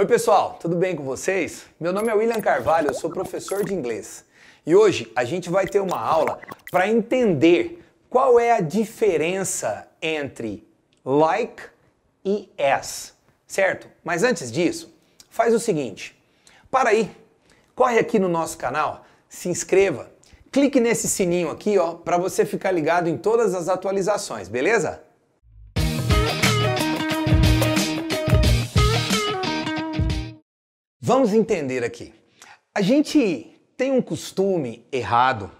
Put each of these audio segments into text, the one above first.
Oi, pessoal, tudo bem com vocês? Meu nome é William Carvalho, eu sou professor de inglês e hoje a gente vai ter uma aula para entender qual é a diferença entre like e as, certo? Mas antes disso, faz o seguinte: para aí, corre aqui no nosso canal, se inscreva, clique nesse sininho aqui ó, para você ficar ligado em todas as atualizações, beleza? Vamos entender aqui. A gente tem um costume errado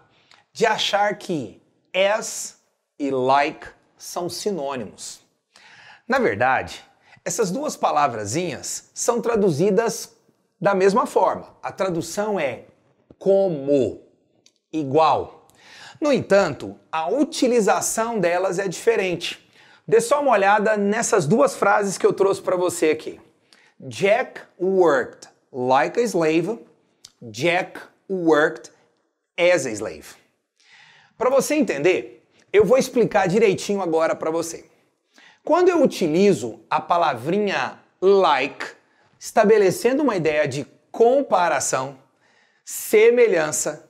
de achar que as e like são sinônimos. Na verdade, essas duas palavrazinhas são traduzidas da mesma forma. A tradução é como, igual. No entanto, a utilização delas é diferente. Dê só uma olhada nessas duas frases que eu trouxe para você aqui. Jack worked like a slave, Jack worked as a slave. Para você entender, eu vou explicar direitinho agora para você. Quando eu utilizo a palavrinha like, estabelecendo uma ideia de comparação, semelhança,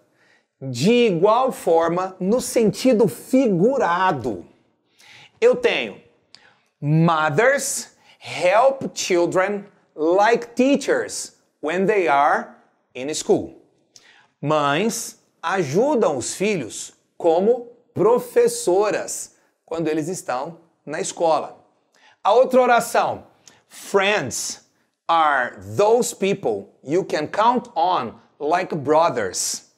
de igual forma no sentido figurado. Eu tenho mothers help children like teachers when they are in school. Mães ajudam os filhos como professoras quando eles estão na escola. A outra oração: Friends are those people you can count on like brothers.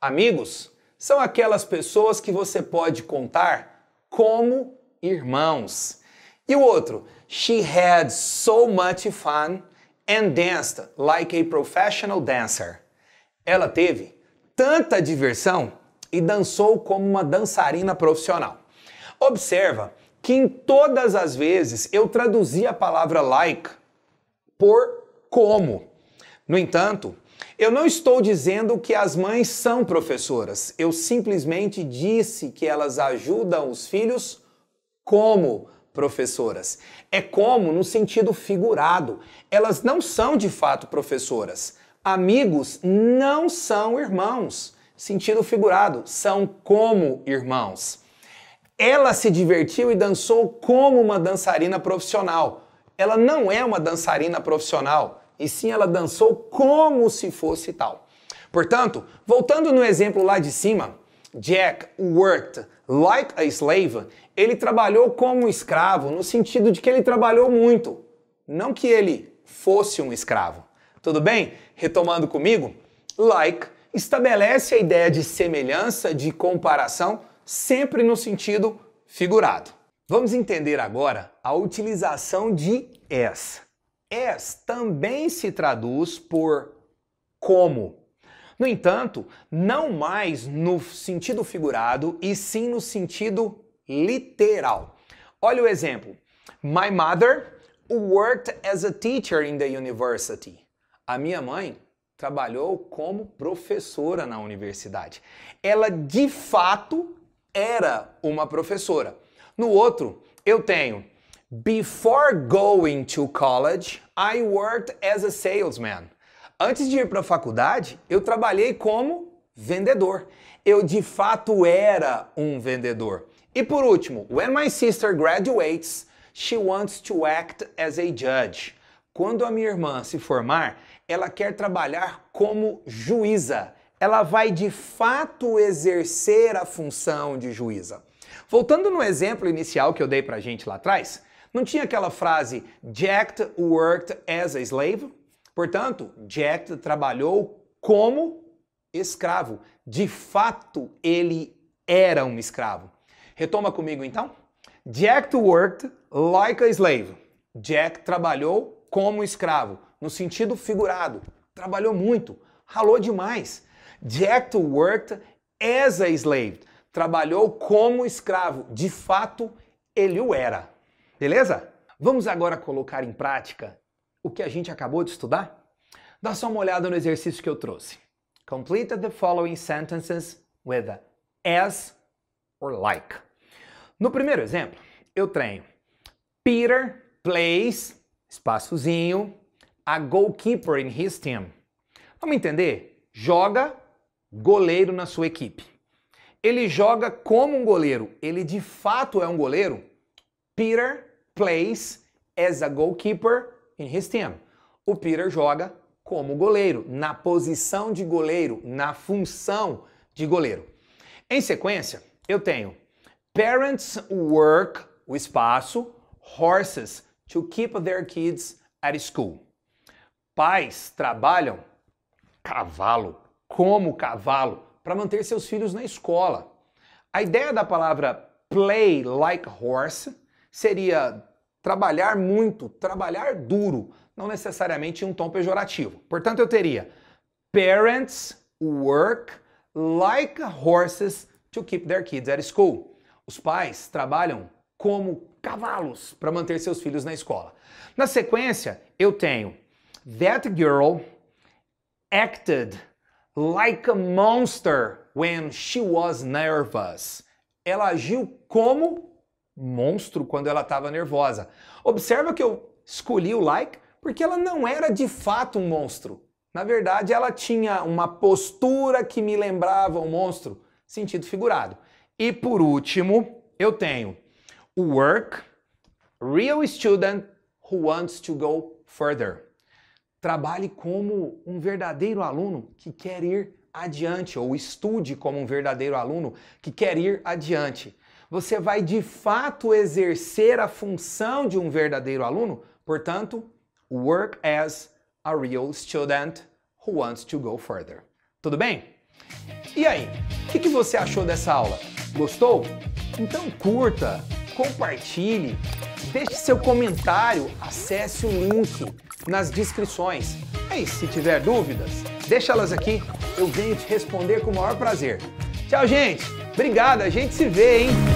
Amigos são aquelas pessoas que você pode contar como irmãos. E o outro: She had so much fun and danced like a professional dancer. Ela teve tanta diversão e dançou como uma dançarina profissional. Observa que em todas as vezes eu traduzi a palavra like por como. No entanto, eu não estou dizendo que as mães são professoras. Eu simplesmente disse que elas ajudam os filhos como professoras. É como no sentido figurado. Elas não são de fato professoras. Amigos não são irmãos. Sentido figurado, são como irmãos. Ela se divertiu e dançou como uma dançarina profissional. Ela não é uma dançarina profissional, e sim ela dançou como se fosse tal. Portanto, voltando no exemplo lá de cima, Jack worked like a slave, ele trabalhou como um escravo, no sentido de que ele trabalhou muito, não que ele fosse um escravo. Tudo bem? Retomando comigo, like estabelece a ideia de semelhança, de comparação, sempre no sentido figurado. Vamos entender agora a utilização de as. As também se traduz por como no entanto, não mais no sentido figurado e sim no sentido literal. Olha o exemplo. My mother worked as a teacher in the university. A minha mãe trabalhou como professora na universidade. Ela de fato era uma professora. No outro, eu tenho Before going to college, I worked as a salesman. Antes de ir para a faculdade, eu trabalhei como vendedor. Eu de fato era um vendedor. E por último, when my sister graduates, she wants to act as a judge. Quando a minha irmã se formar, ela quer trabalhar como juíza. Ela vai de fato exercer a função de juíza. Voltando no exemplo inicial que eu dei pra gente lá atrás, não tinha aquela frase Jack worked as a slave? Portanto, Jack trabalhou como escravo. De fato, ele era um escravo. Retoma comigo então. Jack worked like a slave. Jack trabalhou como escravo, no sentido figurado. Trabalhou muito, ralou demais. Jack worked as a slave. Trabalhou como escravo. De fato, ele o era. Beleza? Vamos agora colocar em prática o que a gente acabou de estudar? Dá só uma olhada no exercício que eu trouxe. Complete the following sentences with as or like. No primeiro exemplo, eu tenho Peter plays, espaçozinho, a goalkeeper in his team. Vamos entender? Joga goleiro na sua equipe. Ele joga como um goleiro. Ele de fato é um goleiro? Peter plays as a goalkeeper in his team. O Peter joga como goleiro, na posição de goleiro, na função de goleiro. Em sequência, eu tenho parents work, o espaço, horses to keep their kids at school. Pais trabalham cavalo, como cavalo, para manter seus filhos na escola. A ideia da palavra play like horse seria trabalhar muito, trabalhar duro, não necessariamente em um tom pejorativo. Portanto, eu teria parents work like horses to keep their kids at school. Os pais trabalham como cavalos para manter seus filhos na escola. Na sequência, eu tenho That girl acted like a monster when she was nervous. Ela agiu como monstro quando ela estava nervosa. Observa que eu escolhi o like porque ela não era de fato um monstro. Na verdade, ela tinha uma postura que me lembrava um monstro, sentido figurado. E por último, eu tenho work, real student who wants to go further. Trabalhe como um verdadeiro aluno que quer ir adiante, ou estude como um verdadeiro aluno que quer ir adiante você vai de fato exercer a função de um verdadeiro aluno. Portanto, work as a real student who wants to go further. Tudo bem? E aí, o que, que, você achou dessa aula? Gostou? Então curta, compartilhe, deixe seu comentário, acesse o link nas descrições. E se tiver dúvidas, deixa elas aqui, eu venho te responder com o maior prazer. Tchau, gente! Obrigado, a gente se vê, hein?